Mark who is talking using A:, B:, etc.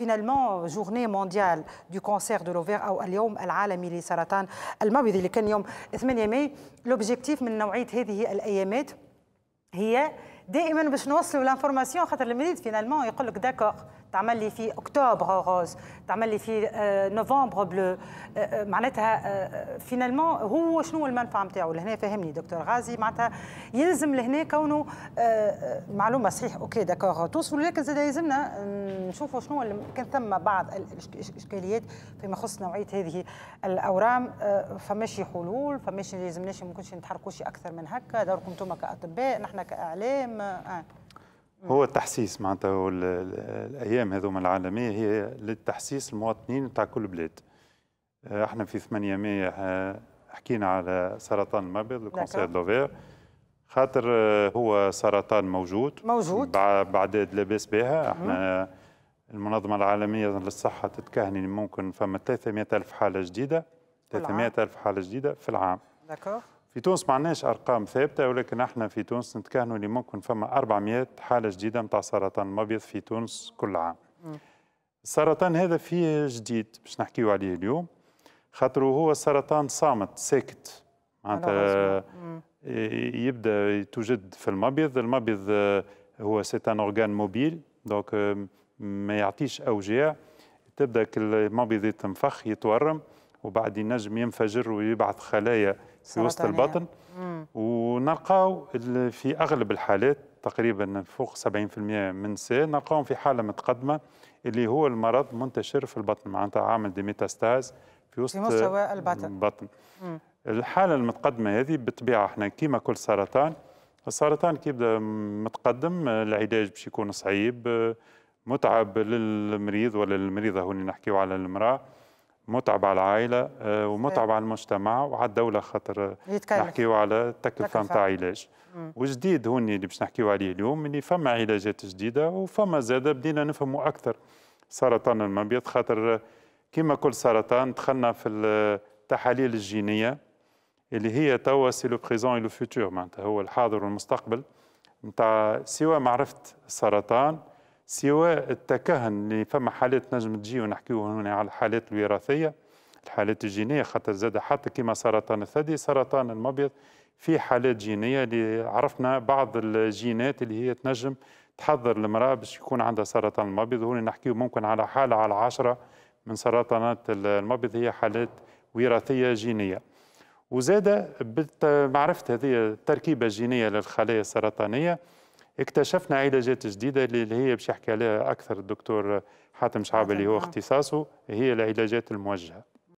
A: فينالمون جورني مونديال دو كونسير دو لوفير او اليوم العالمي لسرطان المبيض اللي كان يوم 8 ماي لوبجيكتيف من نوعيه هذه الايامات هي دائما باش نوصلوا لانفورماسيون خاطر المريض فينالمون يقول لك داكور تعمل لي في اكتوبر روز تعمل لي في آه، نوفمبر بلو آه، آه، معناتها فينالمون هو شنو المنفعه نتاعو لهنا فهمني دكتور غازي معناتها يلزم لهنا كونه معلومه صحيح اوكي داكور توصلوا ولكن زاد يلزمنا نشوفوا شنو كان ثم بعض الاشكاليات فيما يخص نوعيه هذه الاورام فماشي حلول فماشي لازمناش ما نكونش نتحركوش اكثر من هكا دوركم انتم كاطباء نحن كاعلام آه.
B: هو التحسيس معناتها الايام هذوما العالميه هي للتحسيس المواطنين نتاع كل بلاد آه، احنا في 8 مايو آه، حكينا على سرطان المبيض نعم. الكونسير دوفير خاطر آه، هو سرطان موجود موجود بعداد لاباس بها احنا المنظمه العالميه للصحه تتكهن ممكن فما 300 الف حاله جديده 300 الف حاله جديده في العام دكتور. في تونس ما عندناش ارقام ثابته ولكن احنا في تونس نتكهنوا اللي ممكن فما 400 حاله جديده نتاع سرطان المبيض في تونس كل عام. السرطان هذا فيه جديد باش نحكيو عليه اليوم خاطر هو سرطان صامت ساكت معناتها يبدا توجد في المبيض المبيض آه، هو سيت ان اورغان موبيل دونك آه، ما يعطيش اوجاع تبدا المبيض يتنفخ يتورم وبعد ينجم ينفجر ويبعث خلايا في وسط البطن ونلقاو في اغلب الحالات تقريبا فوق 70% من سي نلقاهم في حاله متقدمه اللي هو المرض منتشر في البطن معناتها عامل دي ميتاستاز في وسط في مستوى البطن, البطن. الحاله المتقدمه هذه بالطبيعه احنا كيما كل سرطان السرطان كي يبدا متقدم العلاج باش يكون صعيب متعب للمريض ولا المريضه هوني نحكيو على المراه متعب على العائله آه، ومتعب إيه. على المجتمع وعلى الدوله خاطر نحكيو على التكلفه نتاع علاج وجديد هوني اللي باش نحكيو عليه اليوم اللي فما علاجات جديده وفما زاد بدينا نفهموا اكثر سرطان المبيض خاطر كما كل سرطان دخلنا في التحاليل الجينيه اللي هي توا سي لو بريزون اي لو فيتور معناتها هو الحاضر والمستقبل نتاع سوى معرفه السرطان سواء التكهن اللي فما حالات نجم تجي ونحكيو هنا على الحالات الوراثيه الحالات الجينيه خاطر زاد حتى كما سرطان الثدي سرطان المبيض في حالات جينيه اللي عرفنا بعض الجينات اللي هي تنجم تحضر المراه باش يكون عندها سرطان المبيض هنا نحكيو ممكن على حاله على عشرة من سرطانات المبيض هي حالات وراثيه جينيه وزاد بمعرفه هذه التركيبه الجينيه للخلايا السرطانيه اكتشفنا علاجات جديدة اللي هي باش يحكي عليها أكثر الدكتور حاتم شعب اللي هو آه. اختصاصه هي العلاجات الموجهة